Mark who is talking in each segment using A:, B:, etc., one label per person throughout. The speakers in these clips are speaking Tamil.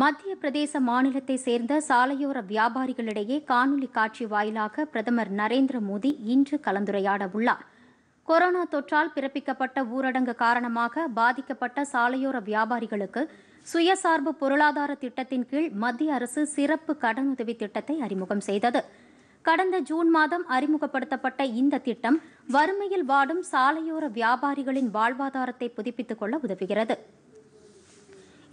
A: மத்திய பிரதேச மாநிலத்தை சேர்ந்த சாலையோர வியாபாரிகளிடையே காணொலி காட்சி வாயிலாக பிரதமர் நரேந்திர மோடி இன்று கலந்துரையாட உள்ளார் கொரோனா தொற்றால் பிறப்பிக்கப்பட்ட ஊரடங்கு காரணமாக பாதிக்கப்பட்ட சாலையோர வியாபாரிகளுக்கு சுயசார்பு பொருளாதார திட்டத்தின் கீழ் மத்திய அரசு சிறப்பு கடனுதவி திட்டத்தை அறிமுகம் செய்தது கடந்த ஜூன் மாதம் அறிமுகப்படுத்தப்பட்ட இந்த திட்டம் வறுமையில் வாடும் சாலையோர வியாபாரிகளின் வாழ்வாதாரத்தை புதுப்பித்துக் கொள்ள உதவுகிறது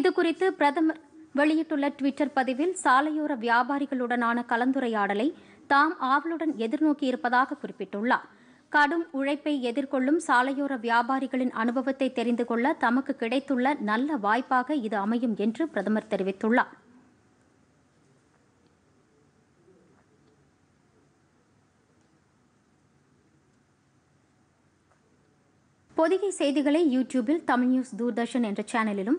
A: இதுகுறித்து பிரதமர் வெளியிட்டுள்ள டுவிட்டர் பதிவில் சாலையோர வியாபாரிகளுடனான கலந்துரையாடலை தாம் ஆவலுடன் எதிர்நோக்கியிருப்பதாக குறிப்பிட்டுள்ளார் கடும் உழைப்பை எதிர்கொள்ளும் சாலையோர வியாபாரிகளின் அனுபவத்தை தெரிந்து கொள்ள தமக்கு கிடைத்துள்ள நல்ல வாய்ப்பாக இது அமையும் என்று பிரதமர் தெரிவித்துள்ளார் பொதிகை செய்திகளை யூடியூபில் தமிழ் நியூஸ் தூர்தர்ஷன் என்ற சேனலிலும்